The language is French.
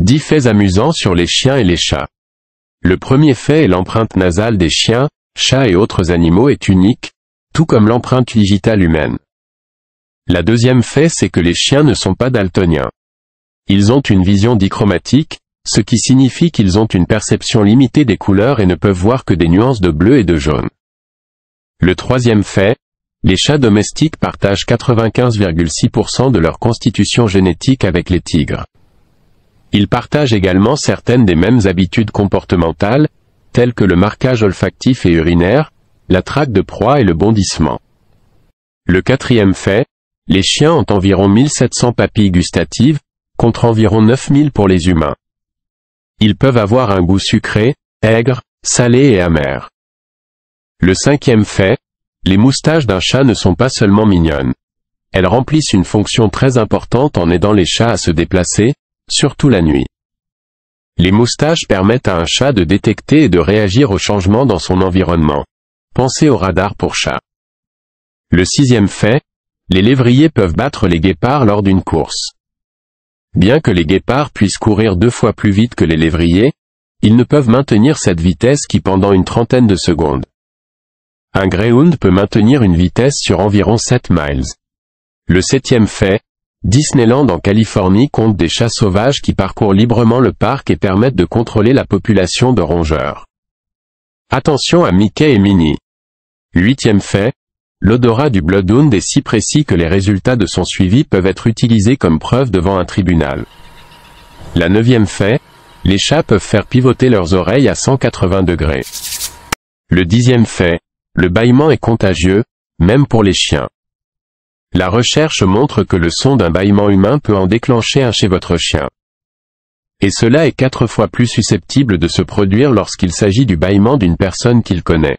10 faits amusants sur les chiens et les chats. Le premier fait est l'empreinte nasale des chiens, chats et autres animaux est unique, tout comme l'empreinte digitale humaine. La deuxième fait c'est que les chiens ne sont pas daltoniens. Ils ont une vision dichromatique, ce qui signifie qu'ils ont une perception limitée des couleurs et ne peuvent voir que des nuances de bleu et de jaune. Le troisième fait, les chats domestiques partagent 95,6% de leur constitution génétique avec les tigres. Ils partagent également certaines des mêmes habitudes comportementales, telles que le marquage olfactif et urinaire, la traque de proie et le bondissement. Le quatrième fait, les chiens ont environ 1700 papilles gustatives, contre environ 9000 pour les humains. Ils peuvent avoir un goût sucré, aigre, salé et amer. Le cinquième fait, les moustaches d'un chat ne sont pas seulement mignonnes. Elles remplissent une fonction très importante en aidant les chats à se déplacer, surtout la nuit. Les moustaches permettent à un chat de détecter et de réagir aux changements dans son environnement. Pensez au radar pour chat. Le sixième fait, les lévriers peuvent battre les guépards lors d'une course. Bien que les guépards puissent courir deux fois plus vite que les lévriers, ils ne peuvent maintenir cette vitesse qui pendant une trentaine de secondes. Un greyhound peut maintenir une vitesse sur environ 7 miles. Le septième fait, Disneyland en Californie compte des chats sauvages qui parcourent librement le parc et permettent de contrôler la population de rongeurs. Attention à Mickey et Minnie. Huitième fait, l'odorat du Bloodhound est si précis que les résultats de son suivi peuvent être utilisés comme preuve devant un tribunal. La neuvième fait, les chats peuvent faire pivoter leurs oreilles à 180 degrés. Le dixième fait, le bâillement est contagieux, même pour les chiens. La recherche montre que le son d'un bâillement humain peut en déclencher un chez votre chien. Et cela est quatre fois plus susceptible de se produire lorsqu'il s'agit du bâillement d'une personne qu'il connaît.